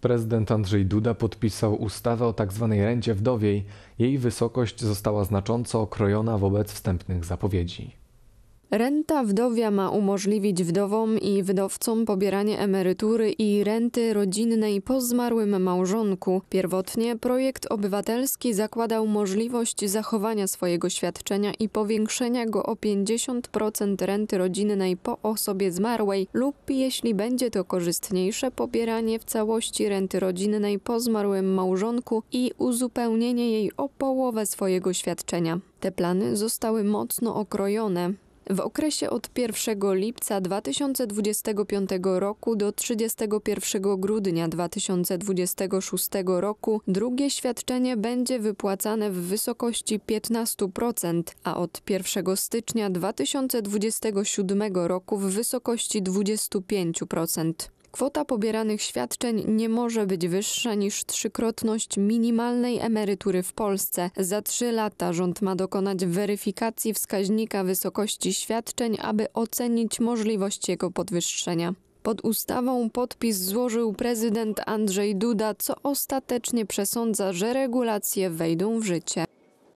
Prezydent Andrzej Duda podpisał ustawę o tzw. Tak rencie wdowiej. Jej wysokość została znacząco okrojona wobec wstępnych zapowiedzi. Renta wdowia ma umożliwić wdowom i wdowcom pobieranie emerytury i renty rodzinnej po zmarłym małżonku. Pierwotnie projekt obywatelski zakładał możliwość zachowania swojego świadczenia i powiększenia go o 50% renty rodzinnej po osobie zmarłej lub, jeśli będzie to korzystniejsze, pobieranie w całości renty rodzinnej po zmarłym małżonku i uzupełnienie jej o połowę swojego świadczenia. Te plany zostały mocno okrojone. W okresie od 1 lipca 2025 roku do 31 grudnia 2026 roku drugie świadczenie będzie wypłacane w wysokości 15%, a od 1 stycznia 2027 roku w wysokości 25%. Kwota pobieranych świadczeń nie może być wyższa niż trzykrotność minimalnej emerytury w Polsce. Za trzy lata rząd ma dokonać weryfikacji wskaźnika wysokości świadczeń, aby ocenić możliwość jego podwyższenia. Pod ustawą podpis złożył prezydent Andrzej Duda, co ostatecznie przesądza, że regulacje wejdą w życie.